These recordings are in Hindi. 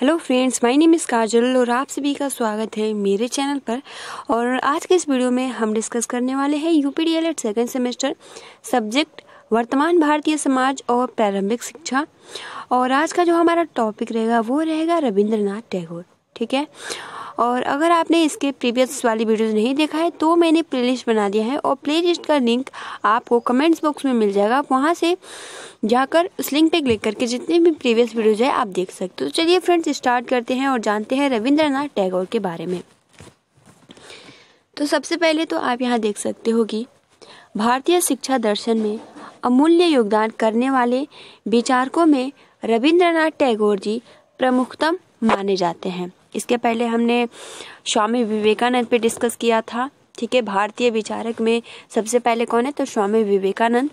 hello friends my name is Kajal और आप सभी का स्वागत है मेरे चैनल पर और आज के इस वीडियो में हम डिस्कस करने वाले हैं U P D L second semester subject वर्तमान भारतीय समाज और प्रारंभिक शिक्षा और आज का जो हमारा टॉपिक रहेगा वो रहेगा रविंद्रनाथ टैगोर ठीक है और अगर आपने इसके प्रीवियस वाली वीडियोस नहीं देखा है तो मैंने प्लेलिस्ट बना दिया है और प्लेलिस्ट का लिंक आपको कमेंट्स बॉक्स में मिल जाएगा आप वहाँ से जाकर उस लिंक पे क्लिक करके जितने भी प्रीवियस वीडियोज है आप देख सकते हो तो चलिए फ्रेंड्स स्टार्ट करते हैं और जानते हैं रविन्द्रनाथ टैगोर के बारे में तो सबसे पहले तो आप यहाँ देख सकते हो कि भारतीय शिक्षा दर्शन में अमूल्य योगदान करने वाले विचारकों में रविंद्रनाथ टैगोर जी प्रमुखतम माने जाते हैं इसके पहले हमने स्वामी विवेकानंद पे डिस्कस किया था ठीक है भारतीय विचारक में सबसे पहले कौन है तो स्वामी विवेकानंद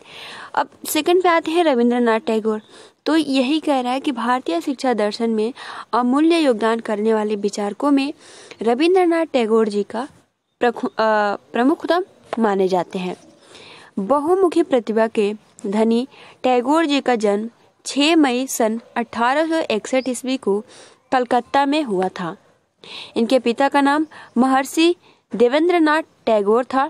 अब सेकंड पे आते हैं रविंद्रनाथ टैगोर तो यही कह रहा है कि भारतीय शिक्षा दर्शन में अमूल्य योगदान करने वाले विचारकों में रविंद्रनाथ टैगोर जी का प्रमुखतम माने जाते हैं बहुमुखी प्रतिभा के धनी टैगोर जी का जन्म 6 मई सन 1861 ईस्वी को कलकत्ता में हुआ था इनके पिता का नाम महर्षि देवेंद्रनाथ टैगोर था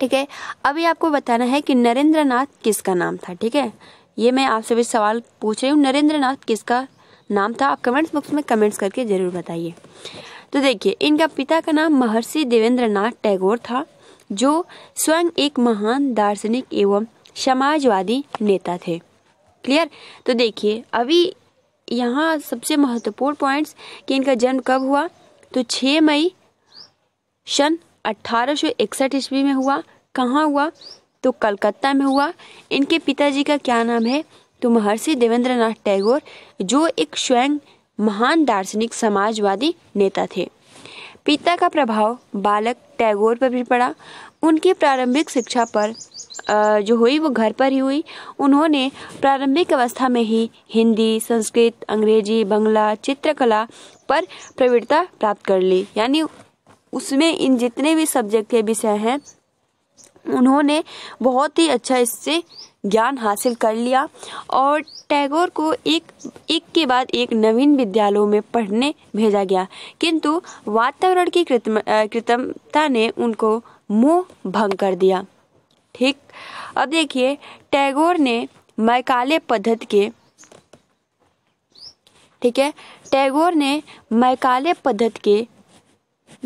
ठीक है अभी आपको बताना है कि नरेंद्र किसका नाम था ठीक है ये मैं आपसे भी सवाल पूछ रही हूँ नरेंद्र किसका नाम था आप कमेंट्स बॉक्स में कमेंट्स करके ज़रूर बताइए तो देखिए इनका पिता का नाम महर्षि देवेंद्र टैगोर था जो स्वयं एक महान दार्शनिक एवं समाजवादी नेता थे क्लियर तो देखिए अभी यहाँ सबसे महत्वपूर्ण पॉइंट्स कि इनका जन्म कब हुआ तो 6 मई सन 1861 ईस्वी में हुआ कहाँ हुआ तो कलकत्ता में हुआ इनके पिताजी का क्या नाम है तो महर्षि देवेंद्र टैगोर जो एक स्वयं महान दार्शनिक समाजवादी नेता थे पिता का प्रभाव बालक टैगोर पर भी पड़ा उनकी प्रारंभिक शिक्षा पर जो हुई वो घर पर ही हुई उन्होंने प्रारंभिक अवस्था में ही हिंदी संस्कृत अंग्रेजी बंगला चित्रकला पर प्रवीणता प्राप्त कर ली यानी उसमें इन जितने भी सब्जेक्ट के विषय हैं उन्होंने बहुत ही अच्छा इससे ज्ञान हासिल कर लिया और टैगोर को एक एक के बाद एक नवीन विद्यालयों में पढ़ने भेजा गया किंतु वातावरण की कृत्रिमता कृतमता ने उनको मोह भंग कर दिया ठीक अब देखिए टैगोर ने मैकाले पद्धति के ठीक है टैगोर ने मैकाले पद्धति के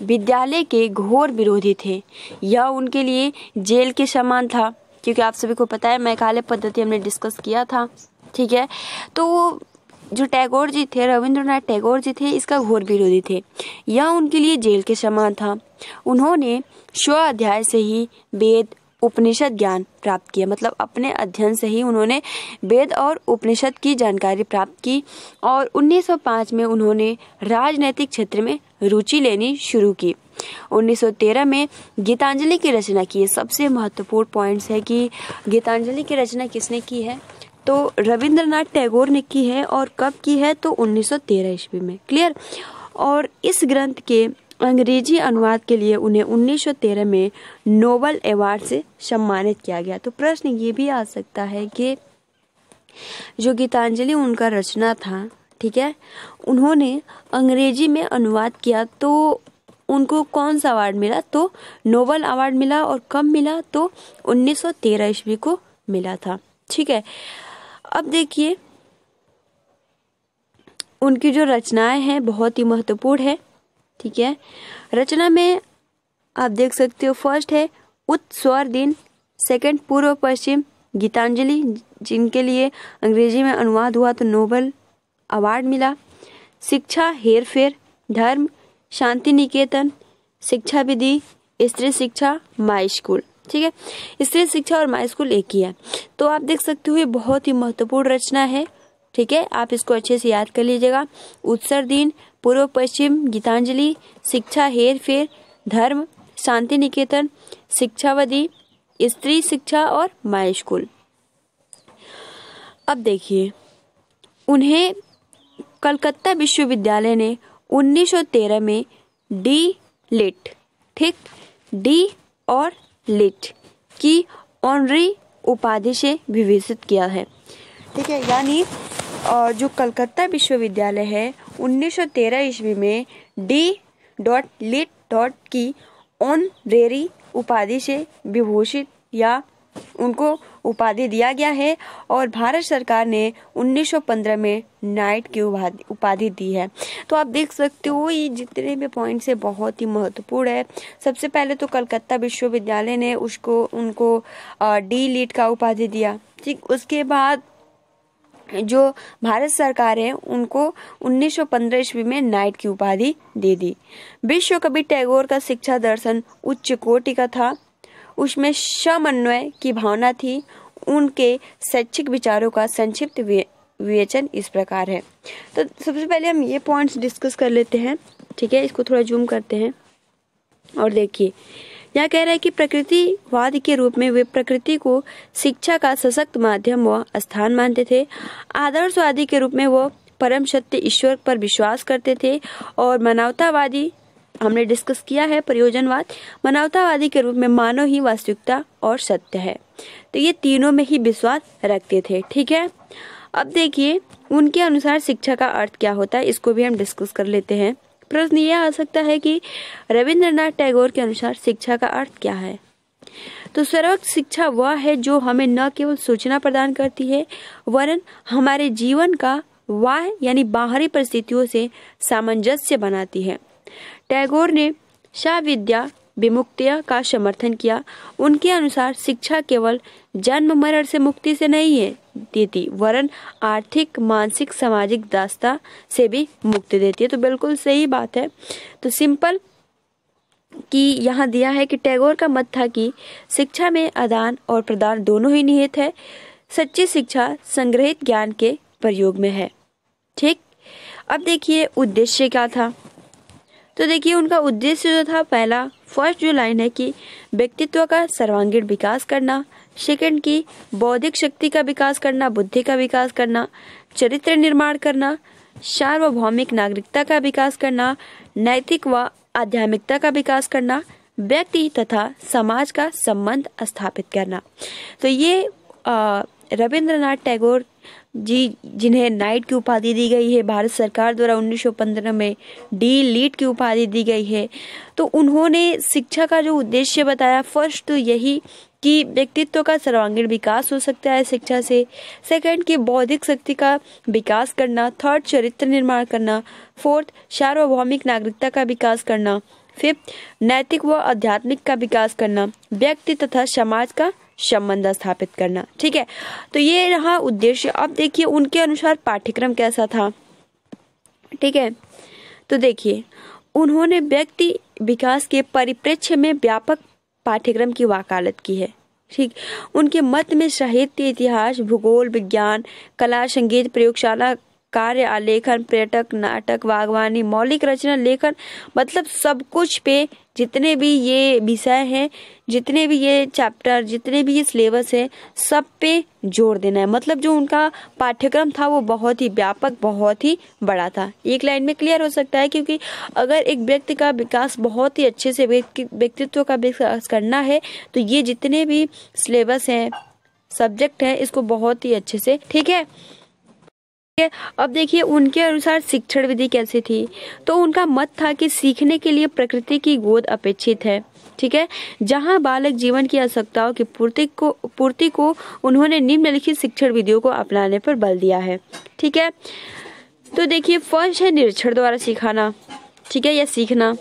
विद्यालय के घोर विरोधी थे यह उनके लिए जेल के समान था क्योंकि आप सभी को पता है मैकाले पद्धति हमने डिस्कस किया था ठीक है तो जो टैगोर जी थे रविंद्रनाथ टैगोर जी थे इसका घोर विरोधी थे यह उनके लिए जेल के समान था उन्होंने स्व अध्याय से ही वेद उपनिषद ज्ञान प्राप्त किया मतलब अपने अध्ययन से ही उन्होंने वेद और उपनिषद की जानकारी प्राप्त की और 1905 में उन्होंने राजनैतिक क्षेत्र में रुचि लेनी शुरू की 1913 में गीतांजलि की रचना की है सबसे महत्वपूर्ण पॉइंट्स है कि गीतांजलि की रचना किसने की है तो रविंद्रनाथ टैगोर ने की है और कब की है तो 1913 ईस्वी में क्लियर और इस ग्रंथ के अंग्रेजी अनुवाद के लिए उन्हें 1913 में नोबल अवार्ड से सम्मानित किया गया तो प्रश्न ये भी आ सकता है कि जो गीतांजलि उनका रचना था ठीक है उन्होंने अंग्रेजी में अनुवाद किया तो उनको कौन सा अवार्ड मिला तो नोबल अवार्ड मिला और कब मिला तो 1913 ईस्वी को मिला था ठीक है अब देखिए उनकी जो रचनाएं हैं बहुत ही महत्वपूर्ण है ठीक है रचना में आप देख सकते हो फर्स्ट है उत्सवर दिन सेकंड पूर्व पश्चिम गीतांजलि जिनके लिए अंग्रेजी में अनुवाद हुआ तो नोबल अवार्ड मिला शिक्षा हेर फेर धर्म शांति निकेतन शिक्षा विधि स्त्री शिक्षा माई स्कूल ठीक है स्त्री शिक्षा और माई स्कूल एक ही है तो आप देख सकते हो ये बहुत ही महत्वपूर्ण रचना है ठीक है आप इसको अच्छे से याद कर लीजिएगा उत्सर दिन पूर्व पश्चिम गीतांजलि शिक्षा हेर फेर धर्म शांति निकेतन शिक्षावधि स्त्री शिक्षा और माई स्कूल अब देखिए उन्हें कलकत्ता विश्वविद्यालय ने 1913 में डी लिट ठीक डी और लिट की ऑनरी उपाधि से विभूषित किया है ठीक है यानी और जो कलकत्ता विश्वविद्यालय है 1913 ईस्वी में डी डॉट लिट डॉट की ऑनरेरी उपाधि से विभूषित या उनको उपाधि दिया गया है और भारत सरकार ने 1915 में नाइट की उपाधि दी है तो आप देख सकते हो ये जितने भी पॉइंट्स है बहुत ही महत्वपूर्ण है सबसे पहले तो कलकत्ता विश्वविद्यालय ने उसको उनको डी लीट का उपाधि दिया ठीक उसके बाद जो भारत सरकार है उनको 1915 ईस्वी में नाइट की उपाधि दे दी विश्व कवि टैगोर का शिक्षा दर्शन उच्च कोटि का था उसमें समन्वय की भावना थी उनके शैक्षिक विचारों का संक्षिप्त विवेचन इस प्रकार है तो सबसे पहले हम ये पॉइंट्स डिस्कस कर लेते हैं ठीक है इसको थोड़ा जूम करते हैं और देखिए यह कह रहा है कि प्रकृतिवाद के रूप में वे प्रकृति को शिक्षा का सशक्त माध्यम व स्थान मानते थे आदर्शवादी के रूप में वो परम सत्य ईश्वर पर विश्वास करते थे और मानवतावादी हमने डिस्कस किया है प्रयोजनवाद मानवतावादी के रूप में मानव ही वास्तविकता और सत्य है तो ये तीनों में ही विश्वास रखते थे ठीक है अब देखिए उनके अनुसार शिक्षा का अर्थ क्या होता है इसको भी हम डिस्कस कर लेते हैं प्रश्न ये आ सकता है कि रविंद्रनाथ टैगोर के अनुसार शिक्षा का अर्थ क्या है तो सर्वक शिक्षा वह है जो हमें न केवल सूचना प्रदान करती है वरन हमारे जीवन का वाह यानी बाहरी परिस्थितियों से सामंजस्य बनाती है टैगोर ने शाह विद्या विमुक्तिया का समर्थन किया उनके अनुसार शिक्षा केवल जन्म मरण से मुक्ति से नहीं है देती वरन आर्थिक मानसिक सामाजिक दास्ता से भी मुक्ति देती है तो बिल्कुल सही बात है तो सिंपल कि यहाँ दिया है कि टैगोर का मत था कि शिक्षा में आदान और प्रदान दोनों ही निहित है सच्ची शिक्षा संग्रहित ज्ञान के प्रयोग में है ठीक अब देखिए उद्देश्य क्या था तो देखिए उनका उद्देश्य जो था पहला फर्स्ट जो लाइन है कि व्यक्तित्व का सर्वांगीण विकास करना सेकंड की बौद्धिक शक्ति का विकास करना बुद्धि का विकास करना चरित्र निर्माण करना सार्वभौमिक नागरिकता का विकास करना नैतिक व आध्यात्मिकता का विकास करना व्यक्ति तथा समाज का संबंध स्थापित करना तो ये रविंद्रनाथ टैगोर जी जिन्हें नाइट की उपाधि दी गई है भारत सरकार द्वारा 1915 में डी लीट की उपाधि दी गई है तो उन्होंने शिक्षा का जो उद्देश्य बताया फर्स्ट तो यही कि व्यक्तित्व का सर्वांगीण विकास हो सकता है शिक्षा से सेकंड कि बौद्धिक शक्ति का विकास करना थर्ड चरित्र निर्माण करना फोर्थ सार्वभौमिक नागरिकता का विकास करना फिफ्थ नैतिक व आध्यात्मिक का विकास करना व्यक्ति तथा समाज का संबंध स्थापित करना ठीक है तो ये रहा उद्देश्य अब देखिए उनके अनुसार पाठ्यक्रम कैसा था ठीक है तो देखिए उन्होंने व्यक्ति विकास के परिप्रेक्ष्य में व्यापक पाठ्यक्रम की वकालत की है ठीक उनके मत में साहित्य इतिहास भूगोल विज्ञान कला संगीत प्रयोगशाला कार्य आलेखन पर्यटक नाटक बागवानी मौलिक रचना लेखन मतलब सब कुछ पे जितने भी ये विषय हैं जितने भी ये चैप्टर जितने भी ये सिलेबस है सब पे जोर देना है मतलब जो उनका पाठ्यक्रम था वो बहुत ही व्यापक बहुत ही बड़ा था एक लाइन में क्लियर हो सकता है क्योंकि अगर एक व्यक्ति का विकास बहुत ही अच्छे से व्यक्तित्व का विकास करना है तो ये जितने भी सिलेबस हैं सब्जेक्ट है इसको बहुत ही अच्छे से ठीक है अब देखिए उनके अनुसार शिक्षण विधि कैसी थी तो उनका मत था कि सीखने के लिए प्रकृति की गोद अपेक्षित है ठीक है जहाँ बालक जीवन की आवश्यकताओं की पूर्ति को पूर्ति को उन्होंने निम्नलिखित शिक्षण विधियों को अपनाने पर बल दिया है ठीक है तो देखिए फर्स्ट है निरीक्षण द्वारा सिखाना ठीक है या सीखना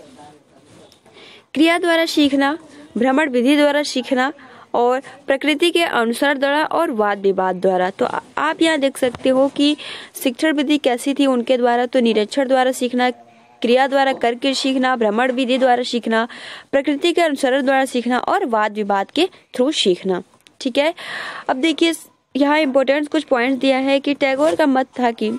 क्रिया द्वारा सीखना भ्रमण विधि द्वारा सीखना और प्रकृति के अनुसार द्वारा और वाद विवाद द्वारा तो आप यहाँ देख सकते हो कि शिक्षण विधि कैसी थी उनके द्वारा तो निरीक्षण द्वारा सीखना क्रिया द्वारा करके सीखना भ्रमण विधि द्वारा सीखना प्रकृति के अनुसरण द्वारा सीखना और वाद विवाद के थ्रू सीखना ठीक है अब देखिए यहाँ इम्पोर्टेंट कुछ पॉइंट्स दिया है कि टैगोर का मत था कि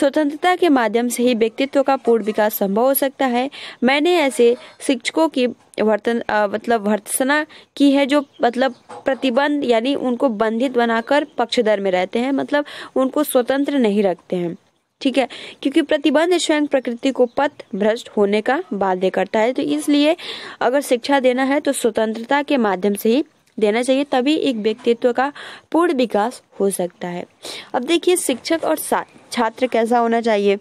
स्वतंत्रता के माध्यम से ही व्यक्तित्व का पूर्ण विकास संभव हो सकता है मैंने ऐसे शिक्षकों की वर्तन मतलब वर्तसना की है जो मतलब प्रतिबंध यानी उनको बंधित बनाकर पक्षधर में रहते हैं मतलब उनको स्वतंत्र नहीं रखते हैं ठीक है क्योंकि प्रतिबंध स्वयं प्रकृति को पथ भ्रष्ट होने का बाध्य करता है तो इसलिए अगर शिक्षा देना है तो स्वतंत्रता के माध्यम से ही देना चाहिए तभी एक व्यक्तित्व का पूर्ण विकास हो सकता है अब देखिए शिक्षक और छात्र कैसा होना चाहिए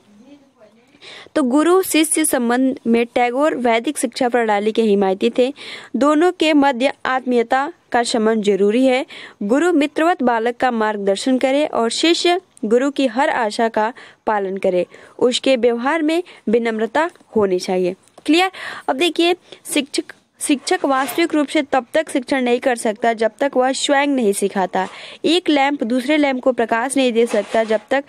तो गुरु शिष्य संबंध में टैगोर वैदिक शिक्षा प्रणाली के हिमायती थे दोनों के मध्य आत्मीयता का संबंध जरूरी है गुरु मित्रवत बालक का मार्गदर्शन करे और शिष्य गुरु की हर आशा का पालन करे उसके व्यवहार में विनम्रता होनी चाहिए क्लियर अब देखिए शिक्षक शिक्षक वास्तविक रूप से तब तक शिक्षण नहीं कर सकता जब तक वह स्वयं नहीं सिखाता एक लैंप दूसरे लैंप को प्रकाश नहीं दे सकता जब तक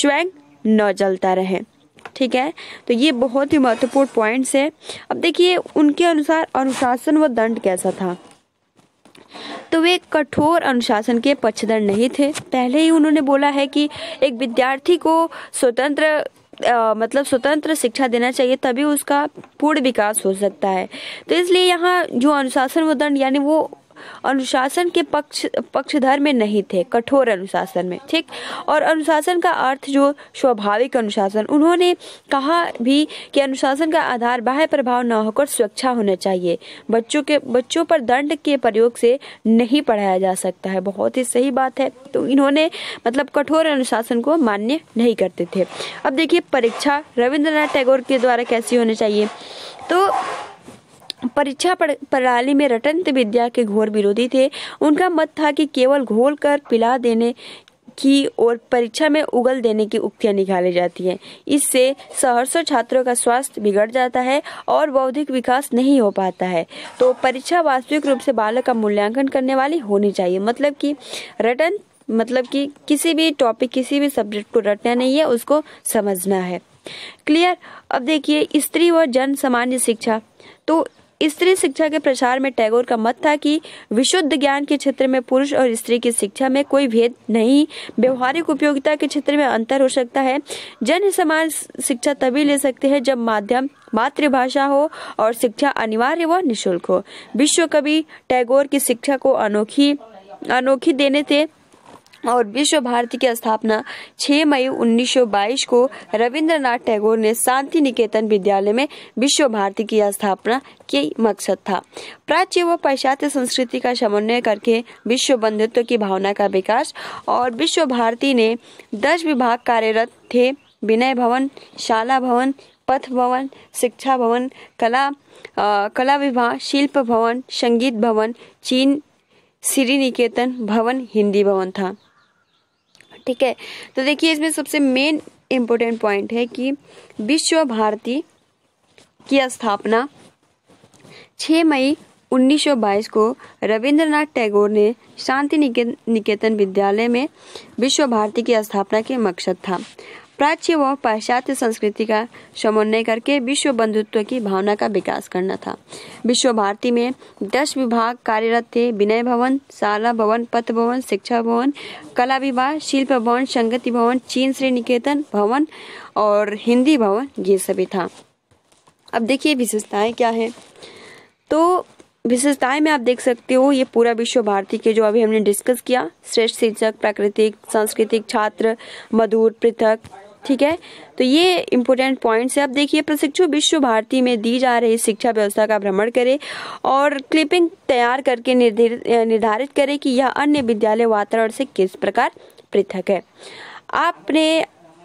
स्वयं न जलता रहे ठीक है तो ये बहुत ही महत्वपूर्ण पॉइंट्स है अब देखिए उनके अनुसार अनुशासन व दंड कैसा था तो वे कठोर अनुशासन के पक्षधर नहीं थे पहले ही उन्होंने बोला है कि एक विद्यार्थी को स्वतंत्र आ, मतलब स्वतंत्र शिक्षा देना चाहिए तभी उसका पूर्ण विकास हो सकता है तो इसलिए यहाँ जो अनुशासन व दंड यानी वो अनुशासन के पक्ष पक्षधर में नहीं थे कठोर अनुशासन में ठीक और अनुशासन का अर्थ जो स्वाभाविक अनुशासन उन्होंने कहा भी कि अनुशासन का आधार बाह्य प्रभाव न होकर सुरक्षा होना चाहिए बच्चों के बच्चों पर दंड के प्रयोग से नहीं पढ़ाया जा सकता है बहुत ही सही बात है तो इन्होंने मतलब कठोर अनुशासन को मान्य नहीं करते थे अब देखिए परीक्षा रविंद्रनाथ टैगोर के द्वारा कैसी होनी चाहिए तो परीक्षा प्रणाली में रटंत विद्या के घोर विरोधी थे उनका मत था कि केवल घोल कर पिला देने की और परीक्षा में उगल देने की उक्तियाँ निकाली जाती हैं इससे सहरसों छात्रों का स्वास्थ्य बिगड़ जाता है और बौद्धिक विकास नहीं हो पाता है तो परीक्षा वास्तविक रूप से बालक का मूल्यांकन करने वाली होनी चाहिए मतलब कि रटन मतलब कि किसी भी टॉपिक किसी भी सब्जेक्ट को रटना नहीं है उसको समझना है क्लियर अब देखिए स्त्री व जन सामान्य शिक्षा तो स्त्री शिक्षा के प्रसार में टैगोर का मत था कि विशुद्ध ज्ञान के क्षेत्र में पुरुष और स्त्री की शिक्षा में कोई भेद नहीं व्यवहारिक उपयोगिता के क्षेत्र में अंतर हो सकता है जन समाज शिक्षा तभी ले सकते हैं जब माध्यम मातृभाषा हो और शिक्षा अनिवार्य व निःशुल्क हो विश्व कवि टैगोर की शिक्षा को अनोखी अनोखी देने थे और विश्व भारती की स्थापना 6 मई 1922 को रविंद्रनाथ टैगोर ने शांति निकेतन विद्यालय में विश्व भारती की स्थापना के मकसद था प्राच्य व पाश्चात्य संस्कृति का समन्वय करके विश्व बंधुत्व की भावना का विकास और विश्व भारती ने दस विभाग कार्यरत थे विनय भवन शाला भवन पथ भवन शिक्षा भवन कला आ, कला विभाग शिल्प भवन संगीत भवन चीन श्री निकेतन भवन हिंदी भवन था ठीक है तो देखिए इसमें सबसे मेन इम्पोर्टेंट पॉइंट है कि विश्व भारती की स्थापना 6 मई 1922 को रविंद्रनाथ टैगोर ने शांति निकेतन विद्यालय में विश्व भारती की स्थापना के मकसद था प्राच्य व पाश्चात्य संस्कृति का समन्वय करके विश्व बंधुत्व की भावना का विकास करना था विश्व भारती में दस विभाग कार्यरत थे विनय भवन शाला भवन पथ भवन शिक्षा भवन कला विभाग शिल्प भवन संगति भवन चीन श्री निकेतन भवन और हिंदी भवन ये सभी था अब देखिए विशेषताएं क्या है तो विशेषताएं में आप देख सकते हो ये पूरा विश्व भारती के जो अभी हमने डिस्कस किया श्रेष्ठ शिक्षक प्राकृतिक सांस्कृतिक छात्र मधुर पृथक ठीक है तो ये इम्पोर्टेंट पॉइंट्स है अब देखिए प्रशिक्षु विश्व भारती में दी जा रही शिक्षा व्यवस्था का भ्रमण करे और क्लिपिंग तैयार करके निर्धारित करे कि यह अन्य विद्यालय वातावरण से किस प्रकार पृथक है आपने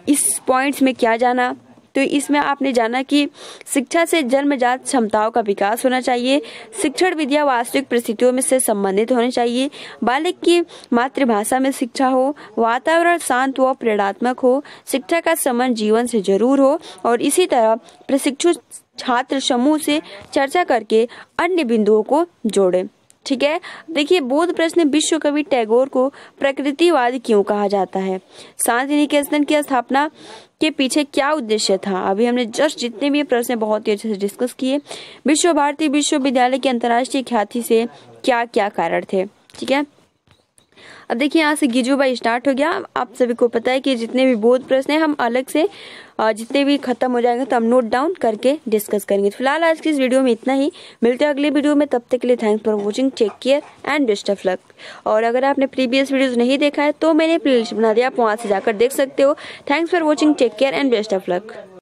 इस पॉइंट्स में क्या जाना तो इसमें आपने जाना कि शिक्षा से जन्मजात क्षमताओं का विकास होना चाहिए शिक्षण विद्या वास्तविक परिस्थितियों में से संबंधित होनी चाहिए बालक की मातृभाषा में शिक्षा हो वातावरण शांत व प्रेरणात्मक हो शिक्षा का संबंध जीवन से जरूर हो और इसी तरह प्रशिक्षु छात्र समूह से चर्चा करके अन्य बिंदुओं को जोड़े ठीक है देखिए बोध प्रश्न विश्व कवि टैगोर को प्रकृतिवाद क्यों कहा जाता है शांति निकेतन की स्थापना के पीछे क्या उद्देश्य था अभी हमने जस्ट जितने भी प्रश्न बहुत ही अच्छे से डिस्कस किए विश्व भारती विश्वविद्यालय की अंतर्राष्ट्रीय ख्याति से क्या क्या कारण थे ठीक है अब देखिए यहाँ से गिजू बाई स्टार्ट हो गया आप सभी को पता है कि जितने भी बोध प्रश्न हैं हम अलग से जितने भी खत्म हो जाएंगे तो हम नोट डाउन करके डिस्कस करेंगे तो फिलहाल आज की इस वीडियो में इतना ही मिलते हैं अगले वीडियो में तब तक के लिए thanks for watching take care and best of luck और अगर आपने प्रीवियस वीडियोज नहीं देखा है तो मैंने प्ले बना दिया आप वहाँ से जाकर देख सकते हो thanks for watching take care and best of luck